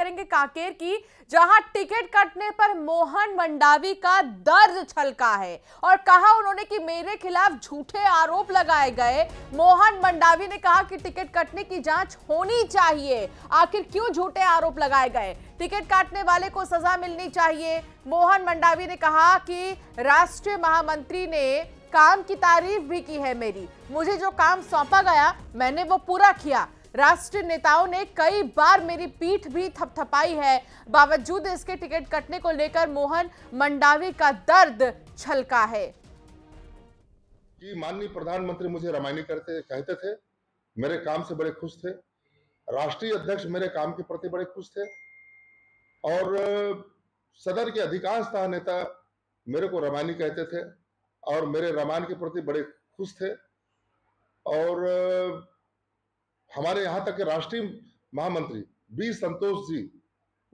करेंगे कांकेर की जहां टिकट कटने पर मोहन मंडावी का दर्द छलका है और कहा उन्होंने कि मेरे खिलाफ झूठे आरोप लगाए गए मोहन मंडावी ने कहा कि टिकट कटने की जांच होनी चाहिए आखिर क्यों झूठे आरोप लगाए गए टिकट काटने वाले को सजा मिलनी चाहिए मोहन मंडावी ने कहा कि राष्ट्रीय महामंत्री ने काम की तारीफ भी की है मेरी मुझे जो काम सौंपा गया मैंने वो पूरा किया राष्ट्रीय नेताओं ने कई बार मेरी पीठ भी थपथपाई है बावजूद इसके टिकट कटने को लेकर मोहन मंडावी का दर्द छलका है जी माननीय प्रधानमंत्री मुझे रमानी करते कहते थे मेरे काम से बड़े खुश थे राष्ट्रीय अध्यक्ष मेरे काम के प्रति बड़े खुश थे और सदर के अधिकांश नेता मेरे को रमानी कहते थे और मेरे रमान के प्रति बड़े खुश थे और हमारे यहाँ तक के राष्ट्रीय महामंत्री बी संतोष जी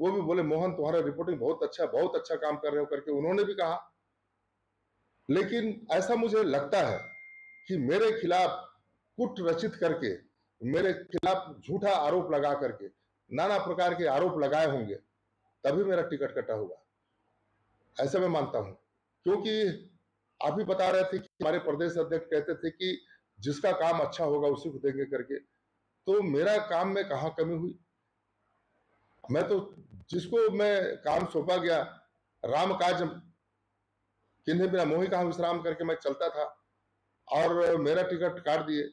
वो भी बोले मोहन तुम्हारा रिपोर्टिंग बहुत अच्छा बहुत अच्छा काम कर रहे हो करके उन्होंने भी कहा लेकिन ऐसा मुझे लगता है कि मेरे खिलाफ कुट रचित करके मेरे खिलाफ झूठा आरोप लगा करके नाना प्रकार के आरोप लगाए होंगे तभी मेरा टिकट कटा होगा ऐसा मैं मानता हूं क्योंकि आप ही बता रहे थे कि हमारे प्रदेश अध्यक्ष कहते थे कि जिसका काम अच्छा होगा उसी को देंगे करके तो मेरा काम में कहा कमी हुई मैं तो जिसको मैं काम सौंपा गया राम काज किन्हें बिना मोही कहा विश्राम करके मैं चलता था और मेरा टिकट काट दिए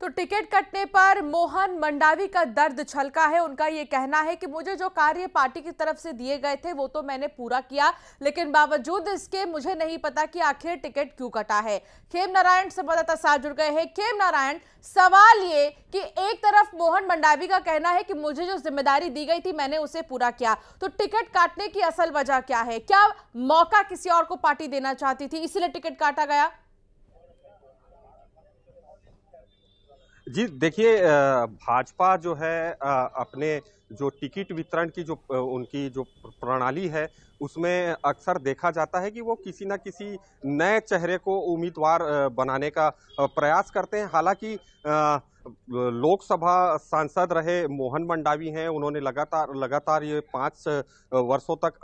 तो टिकट कटने पर मोहन मंडावी का दर्द छलका है उनका ये कहना है कि मुझे जो कार्य पार्टी की तरफ से दिए गए थे वो तो मैंने पूरा किया लेकिन बावजूद इसके मुझे नहीं पता कि आखिर टिकट क्यों कटा है खेम नारायण संवाददाता साथ जुड़ गए हैं खेम नारायण सवाल ये कि एक तरफ मोहन मंडावी का कहना है कि मुझे जो जिम्मेदारी दी गई थी मैंने उसे पूरा किया तो टिकट काटने की असल वजह क्या है क्या मौका किसी और को पार्टी देना चाहती थी इसीलिए टिकट काटा गया जी देखिए भाजपा जो है अपने जो टिकट वितरण की जो उनकी जो प्रणाली है उसमें अक्सर देखा जाता है कि वो किसी न किसी नए चेहरे को उम्मीदवार बनाने का प्रयास करते हैं हालांकि लोकसभा सांसद रहे मोहन मंडावी हैं उन्होंने लगातार लगातार ये पाँच वर्षों तक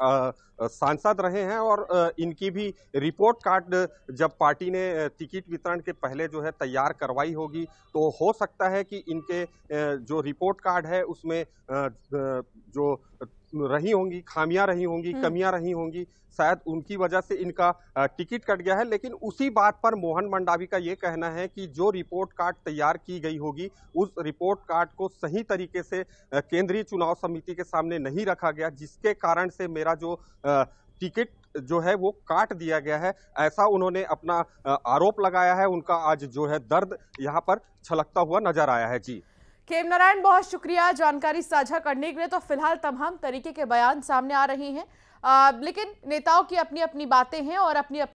सांसद रहे हैं और इनकी भी रिपोर्ट कार्ड जब पार्टी ने टिकट वितरण के पहले जो है तैयार करवाई होगी तो हो सकता है कि इनके जो रिपोर्ट कार्ड है उसमें जो रही होंगी खामियां रही होंगी हम्म। कमियां रही होंगी शायद उनकी वजह से इनका टिकट कट गया है लेकिन उसी बात पर मोहन मंडावी का ये कहना है कि जो रिपोर्ट कार्ड तैयार की गई होगी उस रिपोर्ट कार्ड को सही तरीके से केंद्रीय चुनाव समिति के सामने नहीं रखा गया जिसके कारण से मेरा जो टिकट जो है वो काट दिया गया है ऐसा उन्होंने अपना आरोप लगाया है उनका आज जो है दर्द यहाँ पर छलकता हुआ नजर आया है जी खेम नारायण बहुत शुक्रिया जानकारी साझा करने के लिए तो फिलहाल तमाम तरीके के बयान सामने आ रहे हैं आ, लेकिन नेताओं की अपनी अपनी बातें हैं और अपनी, अपनी